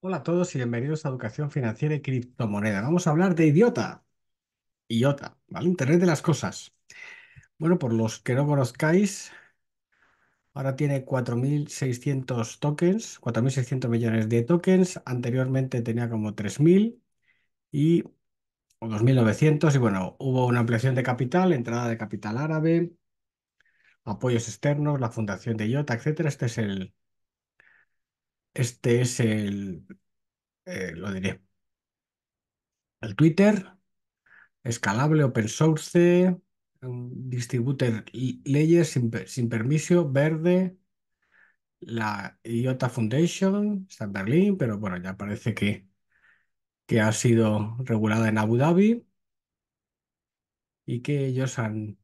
Hola a todos y bienvenidos a Educación Financiera y Criptomoneda. Vamos a hablar de IOTA. IOTA, ¿vale? Internet de las cosas. Bueno, por los que no conozcáis, ahora tiene 4.600 tokens, 4.600 millones de tokens. Anteriormente tenía como 3.000 y 2.900. Y bueno, hubo una ampliación de capital, entrada de capital árabe, apoyos externos, la fundación de IOTA, etcétera. Este es el, este es el, eh, lo diré, el Twitter, escalable, open source, mm, distributor y leyes sin, permiso, verde, la IOTA Foundation, está en Berlín, pero bueno, ya parece que, que ha sido regulada en Abu Dhabi y que ellos han,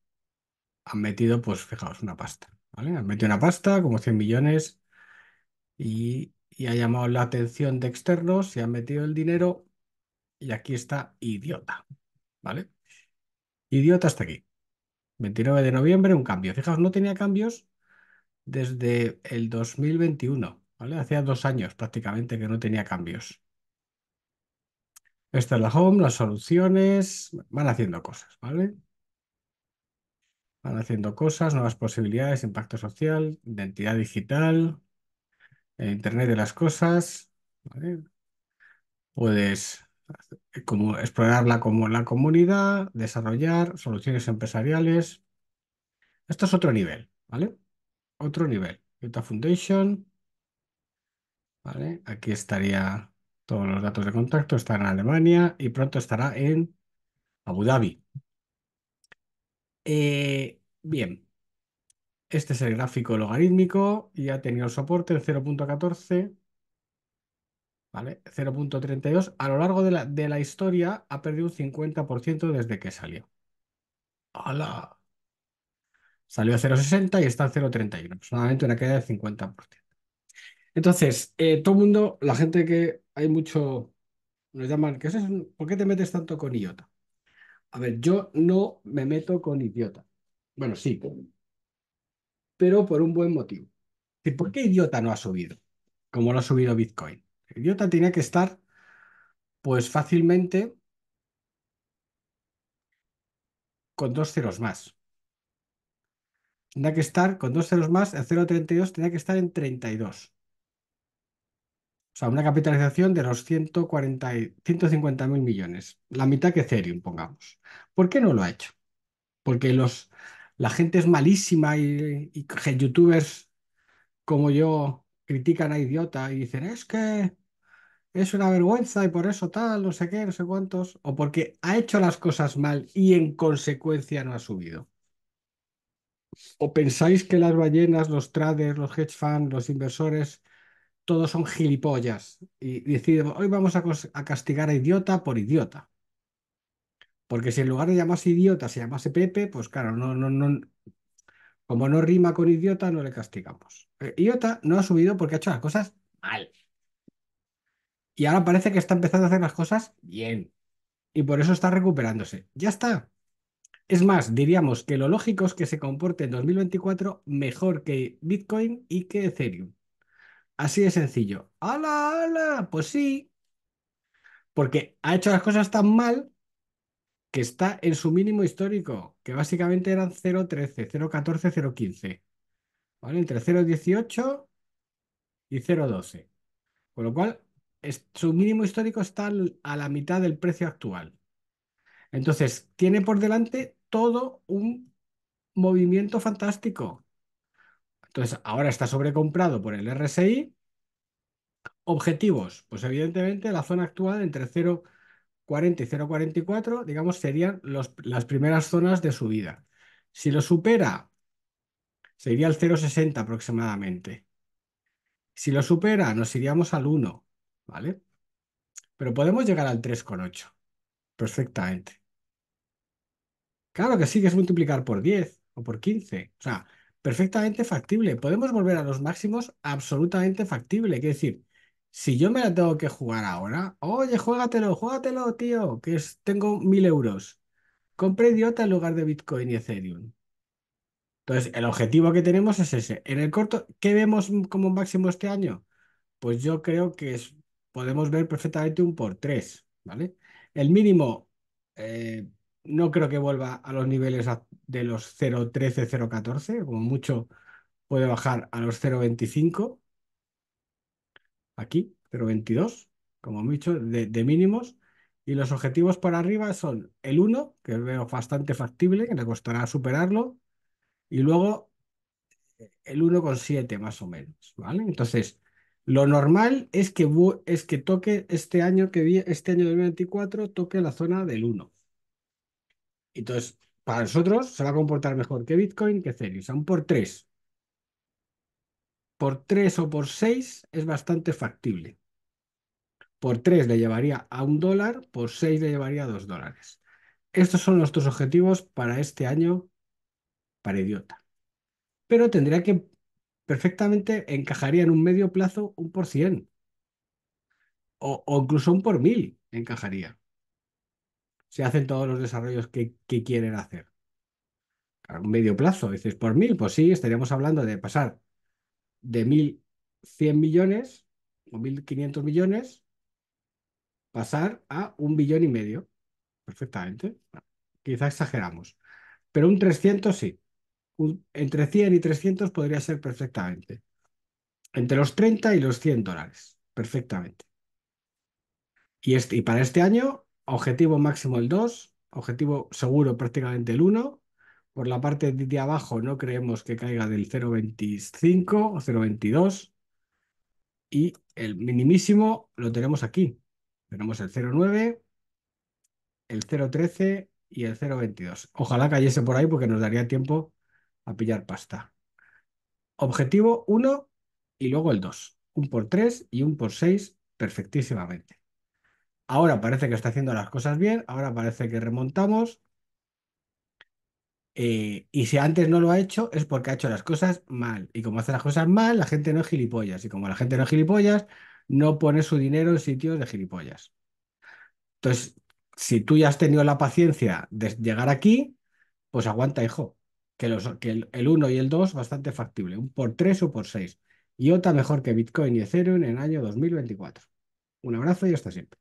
metido, pues fijaos, una pasta, ¿vale? Han metido una pasta, como 100 millones, y y ha llamado la atención de externos, se ha metido el dinero y aquí está idiota, ¿vale? Idiota hasta aquí. 29 de noviembre, un cambio. Fijaos, no tenía cambios desde el 2021, ¿vale? Hacía dos años prácticamente que no tenía cambios. Esta es la home, las soluciones, van haciendo cosas, ¿vale? Van haciendo cosas, nuevas posibilidades, impacto social, identidad digital, eh, Internet de las cosas, puedes eh, como explorar la, la comunidad, desarrollar soluciones empresariales. Esto es otro nivel, ¿vale? Otro nivel. Data Foundation, ¿vale? Aquí estaría todos los datos de contacto, está en Alemania y pronto estará en Abu Dhabi. Eh, bien, este es el gráfico logarítmico y ha tenido el soporte el 0.14, ¿vale? 0.32. A lo largo de la, de la historia ha perdido un 50% desde que salió. ¡Hala! Salió a 0.60 y está a 0.31, solamente una caída del 50%. Entonces, eh, todo el mundo, la gente que hay mucho, nos llaman, ¿qué ¿por qué te metes tanto con idiota? A ver, yo no me meto con idiota. Bueno, sí, pero por un buen motivo. ¿Y por qué idiota no ha subido? Como lo ha subido Bitcoin. Idiota tiene que estar, pues fácilmente, con dos ceros más. Tendrá que estar con dos ceros más, el 0.32 tendrá que estar en 32. O sea, una capitalización de los 140, 150 mil millones, la mitad que Ethereum, pongamos. ¿Por qué no lo ha hecho? Porque los la gente es malísima y, youtubers como yo critican a idiota y dicen, es que es una vergüenza y por eso tal, no sé qué, no sé cuántos, o porque ha hecho las cosas mal y en consecuencia no ha subido. ¿O pensáis que las ballenas, los traders, los hedge funds, los inversores, todos son gilipollas y decimos hoy vamos a castigar a idiota por idiota? Porque si en lugar de llamarse idiota se llamase Pepe, pues claro, no, no, no, como no rima con idiota, no le castigamos. Eh, idiota no ha subido porque ha hecho las cosas mal. Y ahora parece que está empezando a hacer las cosas bien. Y por eso está recuperándose. Ya está. Es más, diríamos que lo lógico es que se comporte en 2024 mejor que Bitcoin y que Ethereum. Así de sencillo. ¡Hala, hala! Pues sí. Porque ha hecho las cosas tan mal que está en su mínimo histórico, que básicamente eran 0.13, 0.14, 0.15. ¿Vale? Entre 0.18 y 0.12. Con lo cual, su mínimo histórico está a la mitad del precio actual. Entonces, tiene por delante todo un movimiento fantástico. Entonces, ahora está sobrecomprado por el RSI. Objetivos, pues evidentemente la zona actual entre 0 40 y 0,44, digamos, serían las primeras zonas de subida. Si lo supera, sería al 0,60 aproximadamente. Si lo supera, nos iríamos al 1, ¿vale? Pero podemos llegar al 3,8 perfectamente. Claro que sí, que es multiplicar por 10 o por 15. O sea, perfectamente factible. Podemos volver a los máximos absolutamente factible. Quiere decir, si yo me la tengo que jugar ahora, oye, juégatelo, juégatelo, tío, que es, tengo mil euros. Compré idiota en lugar de Bitcoin y Ethereum. Entonces, el objetivo que tenemos es ese. En el corto, ¿qué vemos como máximo este año? Pues yo creo que podemos ver perfectamente un por tres, ¿vale? El mínimo eh, no creo que vuelva a los niveles de los 0.13, 0.14, como mucho puede bajar a los 0.25 aquí, 0,22, como hemos dicho, de, mínimos. Y los objetivos para arriba son el 1, que veo bastante factible, que le costará superarlo, y luego el 1,7 más o menos, ¿vale? Entonces, lo normal es que, es que toque este año que este año 2024 toque la zona del 1. Entonces, para nosotros se va a comportar mejor que Bitcoin, que Ethereum, son por 3 por 3 o por 6 es bastante factible. Por 3 le llevaría a un dólar, por 6 le llevaría a 2 dólares. Estos son nuestros objetivos para este año para idiota. Pero tendría que perfectamente encajaría en un medio plazo un por cien. O, incluso un por mil encajaría. Se hacen todos los desarrollos que, quieren hacer. A un medio plazo, dices por mil, pues sí, estaríamos hablando de pasar de 1.100 millones o 1.500 millones pasar a un billón y medio. Perfectamente. quizá exageramos. Pero un 300 sí. entre 100 y 300 podría ser perfectamente. Entre los 30 y los 100 dólares. Perfectamente. Y, este, y para este año, objetivo máximo el 2, objetivo seguro prácticamente el 1 por la parte de abajo no creemos que caiga del 0,25 o 0,22 y el minimísimo lo tenemos aquí. Tenemos el 0,9, el 0,13 y el 0,22. Ojalá cayese por ahí porque nos daría tiempo a pillar pasta. Objetivo 1 y luego el 2. Un por 3 y un por 6 perfectísimamente. Ahora parece que está haciendo las cosas bien, ahora parece que remontamos, eh, y si antes no lo ha hecho, es porque ha hecho las cosas mal. Y como hace las cosas mal, la gente no es gilipollas. Y como la gente no es gilipollas, no pone su dinero en sitios de gilipollas. Entonces, si tú ya has tenido la paciencia de llegar aquí, pues aguanta, hijo. Que, los, que el 1 y el 2 bastante factible, un por 3 o por 6. otra mejor que Bitcoin y Ethereum en el año 2024. Un abrazo y hasta siempre.